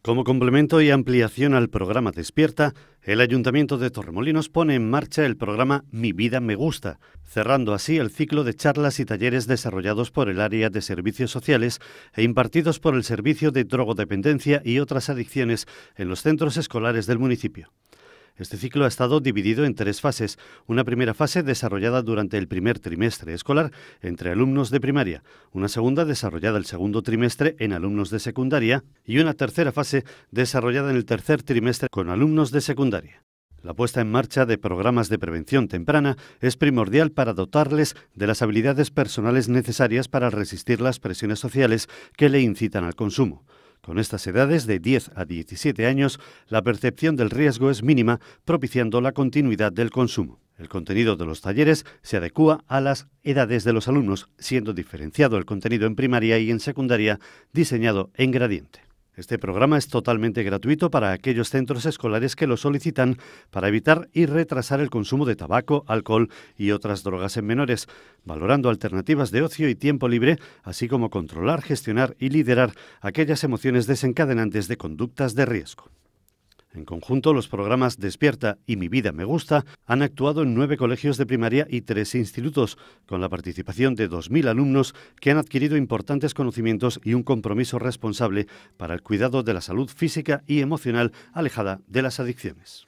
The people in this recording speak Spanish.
Como complemento y ampliación al programa Despierta, el Ayuntamiento de Torremolinos pone en marcha el programa Mi Vida Me Gusta, cerrando así el ciclo de charlas y talleres desarrollados por el área de servicios sociales e impartidos por el Servicio de Drogodependencia y otras adicciones en los centros escolares del municipio. Este ciclo ha estado dividido en tres fases. Una primera fase desarrollada durante el primer trimestre escolar entre alumnos de primaria, una segunda desarrollada el segundo trimestre en alumnos de secundaria y una tercera fase desarrollada en el tercer trimestre con alumnos de secundaria. La puesta en marcha de programas de prevención temprana es primordial para dotarles de las habilidades personales necesarias para resistir las presiones sociales que le incitan al consumo. Con estas edades de 10 a 17 años, la percepción del riesgo es mínima, propiciando la continuidad del consumo. El contenido de los talleres se adecua a las edades de los alumnos, siendo diferenciado el contenido en primaria y en secundaria, diseñado en gradiente. Este programa es totalmente gratuito para aquellos centros escolares que lo solicitan para evitar y retrasar el consumo de tabaco, alcohol y otras drogas en menores, valorando alternativas de ocio y tiempo libre, así como controlar, gestionar y liderar aquellas emociones desencadenantes de conductas de riesgo. En conjunto, los programas Despierta y Mi Vida Me Gusta han actuado en nueve colegios de primaria y tres institutos, con la participación de 2.000 alumnos que han adquirido importantes conocimientos y un compromiso responsable para el cuidado de la salud física y emocional alejada de las adicciones.